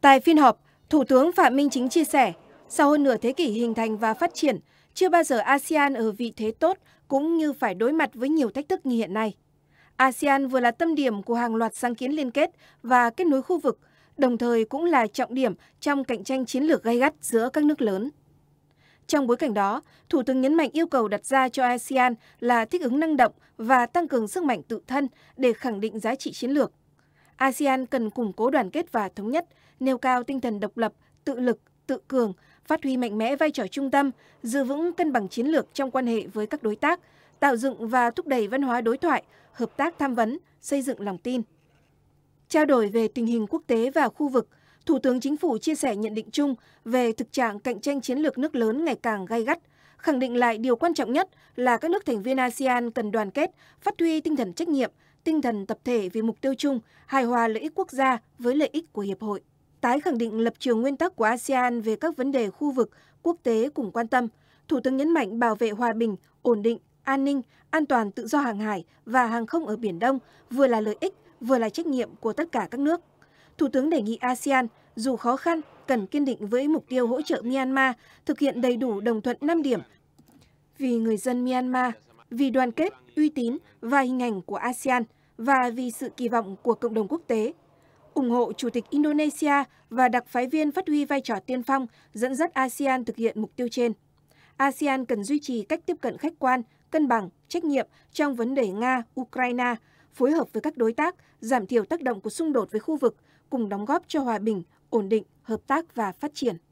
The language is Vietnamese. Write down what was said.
Tại phiên họp, Thủ tướng Phạm Minh Chính chia sẻ, sau hơn nửa thế kỷ hình thành và phát triển, chưa bao giờ ASEAN ở vị thế tốt cũng như phải đối mặt với nhiều thách thức như hiện nay. ASEAN vừa là tâm điểm của hàng loạt sáng kiến liên kết và kết nối khu vực, đồng thời cũng là trọng điểm trong cạnh tranh chiến lược gay gắt giữa các nước lớn. Trong bối cảnh đó, Thủ tướng nhấn mạnh yêu cầu đặt ra cho ASEAN là thích ứng năng động và tăng cường sức mạnh tự thân để khẳng định giá trị chiến lược. ASEAN cần củng cố đoàn kết và thống nhất, nêu cao tinh thần độc lập, tự lực, tự cường, phát huy mạnh mẽ vai trò trung tâm, giữ vững cân bằng chiến lược trong quan hệ với các đối tác, tạo dựng và thúc đẩy văn hóa đối thoại, hợp tác tham vấn, xây dựng lòng tin. Trao đổi về tình hình quốc tế và khu vực, Thủ tướng Chính phủ chia sẻ nhận định chung về thực trạng cạnh tranh chiến lược nước lớn ngày càng gay gắt, khẳng định lại điều quan trọng nhất là các nước thành viên ASEAN cần đoàn kết, phát huy tinh thần trách nhiệm, tinh thần tập thể vì mục tiêu chung, hài hòa lợi ích quốc gia với lợi ích của Hiệp hội. Tái khẳng định lập trường nguyên tắc của ASEAN về các vấn đề khu vực, quốc tế cùng quan tâm, Thủ tướng nhấn mạnh bảo vệ hòa bình, ổn định, an ninh, an toàn tự do hàng hải và hàng không ở Biển Đông vừa là lợi ích, vừa là trách nhiệm của tất cả các nước. Thủ tướng đề nghị ASEAN, dù khó khăn, cần kiên định với mục tiêu hỗ trợ Myanmar thực hiện đầy đủ đồng thuận 5 điểm vì người dân Myanmar, vì đoàn kết, uy tín và hình ảnh của ASEAN và vì sự kỳ vọng của cộng đồng quốc tế. ủng hộ Chủ tịch Indonesia và đặc phái viên phát huy vai trò tiên phong dẫn dắt ASEAN thực hiện mục tiêu trên. ASEAN cần duy trì cách tiếp cận khách quan, cân bằng, trách nhiệm trong vấn đề Nga, Ukraine, phối hợp với các đối tác, giảm thiểu tác động của xung đột với khu vực, cùng đóng góp cho hòa bình, ổn định, hợp tác và phát triển.